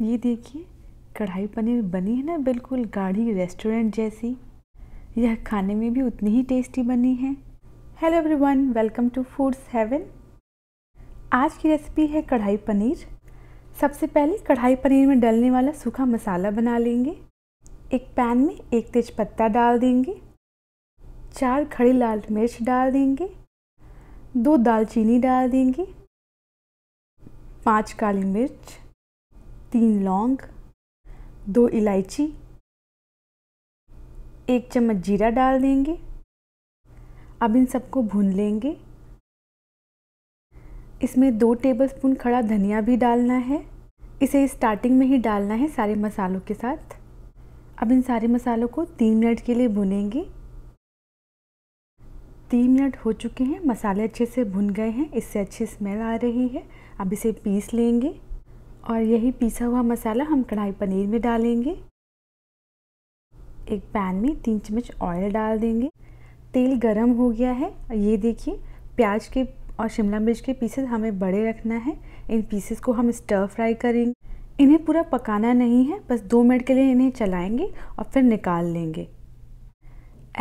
ये देखिए कढ़ाई पनीर बनी है ना बिल्कुल गाढ़ी रेस्टोरेंट जैसी यह खाने में भी उतनी ही टेस्टी बनी है hello everyone welcome to foods heaven आज की रेसिपी है कढ़ाई पनीर सबसे पहले कढ़ाई पनीर में डलने वाला सूखा मसाला बना लेंगे एक पैन में एक तेज पत्ता डाल देंगे चार खड़ी लाल मिर्च डाल देंगे दो दालचीनी डाल देंगे पाँच काली मिर्च तीन लौंग दो इलायची एक चम्मच जीरा डाल देंगे अब इन सबको भून लेंगे इसमें दो टेबलस्पून खड़ा धनिया भी डालना है इसे स्टार्टिंग में ही डालना है सारे मसालों के साथ अब इन सारे मसालों को तीन मिनट के लिए भुनेंगे तीन मिनट हो चुके हैं मसाले अच्छे से भुन गए हैं इससे अच्छी स्मेल आ रही है अब इसे पीस लेंगे और यही पीसा हुआ मसाला हम कढ़ाई पनीर में डालेंगे एक पैन में तीन चम्मच ऑयल डाल देंगे तेल गरम हो गया है ये देखिए प्याज के और शिमला मिर्च के पीसेस हमें बड़े रखना है इन पीसेस को हम स्टर फ्राई करेंगे इन्हें पूरा पकाना नहीं है बस दो मिनट के लिए इन्हें चलाएंगे और फिर निकाल लेंगे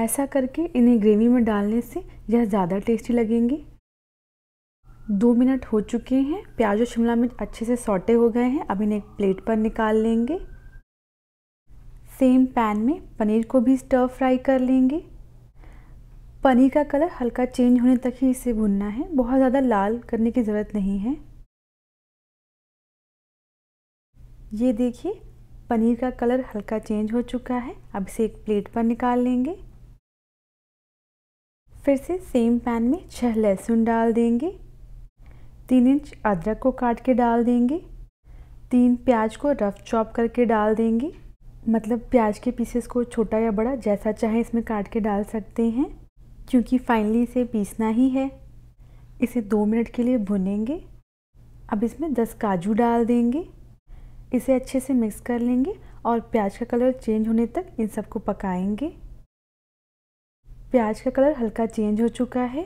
ऐसा करके इन्हें ग्रेवी में डालने से यह ज़्यादा टेस्टी लगेंगे दो मिनट हो चुके हैं प्याज और शिमला मिर्च अच्छे से सौटे हो गए हैं अब इन्हें एक प्लेट पर निकाल लेंगे सेम पैन में पनीर को भी स्टर फ्राई कर लेंगे पनीर का कलर हल्का चेंज होने तक ही इसे भुनना है बहुत ज़्यादा लाल करने की ज़रूरत नहीं है ये देखिए पनीर का कलर हल्का चेंज हो चुका है अब इसे एक प्लेट पर निकाल लेंगे फिर से सेम पैन में छह लहसुन डाल देंगे तीन इंच अदरक को काट के डाल देंगे तीन प्याज को रफ चॉप करके डाल देंगे मतलब प्याज के पीसेस को छोटा या बड़ा जैसा चाहे इसमें काट के डाल सकते हैं क्योंकि फाइनली इसे पीसना ही है इसे दो मिनट के लिए भुनेंगे अब इसमें दस काजू डाल देंगे इसे अच्छे से मिक्स कर लेंगे और प्याज का कलर चेंज होने तक इन सबको पकाएंगे प्याज का कलर हल्का चेंज हो चुका है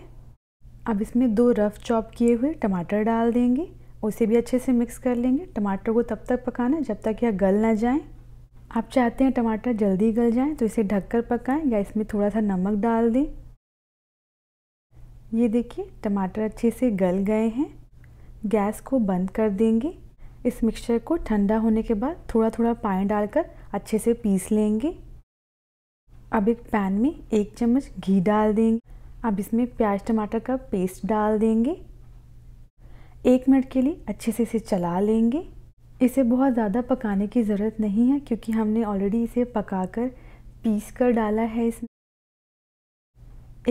अब इसमें दो रफ़ चॉप किए हुए टमाटर डाल देंगे उसे भी अच्छे से मिक्स कर लेंगे टमाटर को तब तक पकाना जब तक यह गल ना जाए आप चाहते हैं टमाटर जल्दी गल जाए तो इसे ढककर पकाएं या इसमें थोड़ा सा नमक डाल दें ये देखिए टमाटर अच्छे से गल गए हैं गैस को बंद कर देंगे इस मिक्सचर को ठंडा होने के बाद थोड़ा थोड़ा पानी डालकर अच्छे से पीस लेंगे अब एक पैन में एक चम्मच घी डाल देंगे अब इसमें प्याज टमाटर का पेस्ट डाल देंगे एक मिनट के लिए अच्छे से इसे चला लेंगे इसे बहुत ज़्यादा पकाने की ज़रूरत नहीं है क्योंकि हमने ऑलरेडी इसे पकाकर पीस कर डाला है इसमें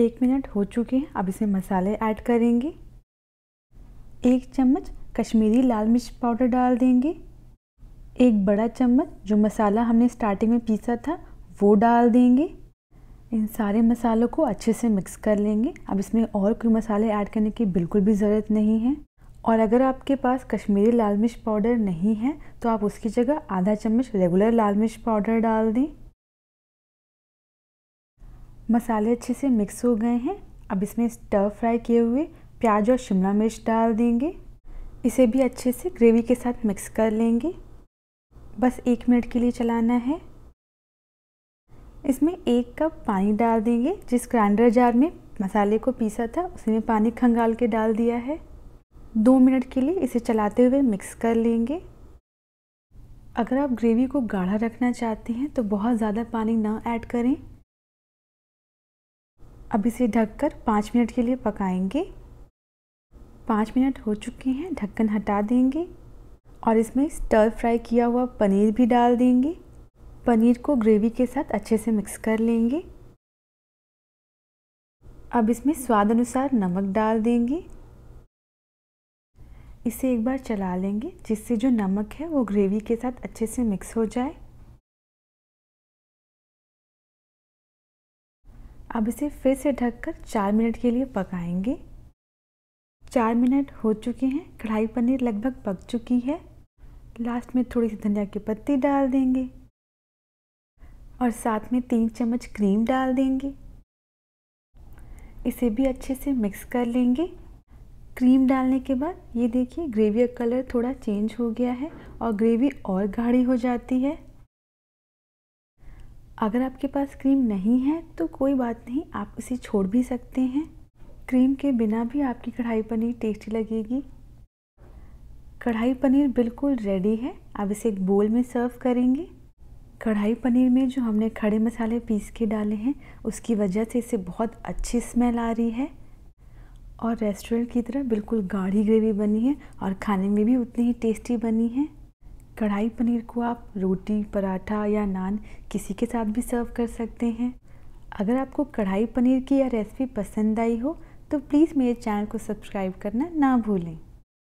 एक मिनट हो चुके हैं अब इसमें मसाले ऐड करेंगे एक चम्मच कश्मीरी लाल मिर्च पाउडर डाल देंगे एक बड़ा चम्मच जो मसाला हमने स्टार्टिंग में पीसा था वो डाल देंगे इन सारे मसालों को अच्छे से मिक्स कर लेंगे अब इसमें और कोई मसाले ऐड करने की बिल्कुल भी ज़रूरत नहीं है और अगर आपके पास कश्मीरी लाल मिर्च पाउडर नहीं है तो आप उसकी जगह आधा चम्मच रेगुलर लाल मिर्च पाउडर डाल दें मसाले अच्छे से मिक्स हो गए हैं अब इसमें स्टर फ्राई किए हुए प्याज और शिमला मिर्च डाल देंगे इसे भी अच्छे से ग्रेवी के साथ मिक्स कर लेंगे बस एक मिनट के लिए चलाना है इसमें एक कप पानी डाल देंगे जिस ग्राइंडर जार में मसाले को पीसा था उसी में पानी खंगाल के डाल दिया है दो मिनट के लिए इसे चलाते हुए मिक्स कर लेंगे अगर आप ग्रेवी को गाढ़ा रखना चाहते हैं तो बहुत ज़्यादा पानी ना ऐड करें अब इसे ढककर पाँच मिनट के लिए पकाएंगे पाँच मिनट हो चुके हैं ढक्कन हटा देंगे और इसमें स्टर फ्राई किया हुआ पनीर भी डाल देंगे पनीर को ग्रेवी के साथ अच्छे से मिक्स कर लेंगे अब इसमें स्वाद अनुसार नमक डाल देंगे इसे एक बार चला लेंगे जिससे जो नमक है वो ग्रेवी के साथ अच्छे से मिक्स हो जाए अब इसे फिर से ढककर चार मिनट के लिए पकाएंगे चार मिनट हो चुके हैं कढ़ाई पनीर लगभग पक चुकी है लास्ट में थोड़ी सी धनिया की पत्ती डाल देंगे और साथ में तीन चम्मच क्रीम डाल देंगे इसे भी अच्छे से मिक्स कर लेंगे क्रीम डालने के बाद ये देखिए ग्रेवी का कलर थोड़ा चेंज हो गया है और ग्रेवी और गाढ़ी हो जाती है अगर आपके पास क्रीम नहीं है तो कोई बात नहीं आप इसे छोड़ भी सकते हैं क्रीम के बिना भी आपकी कढ़ाई पनीर टेस्टी लगेगी कढ़ाई पनीर बिल्कुल रेडी है अब इसे एक बोल में सर्व करेंगे कढ़ाई पनीर में जो हमने खड़े मसाले पीस के डाले हैं उसकी वजह से इसे बहुत अच्छी स्मेल आ रही है और रेस्टोरेंट की तरह बिल्कुल गाढ़ी ग्रेवी बनी है और खाने में भी उतनी ही टेस्टी बनी है कढ़ाई पनीर को आप रोटी पराठा या नान किसी के साथ भी सर्व कर सकते हैं अगर आपको कढ़ाई पनीर की यह रेसिपी पसंद आई हो तो प्लीज़ मेरे चैनल को सब्सक्राइब करना ना भूलें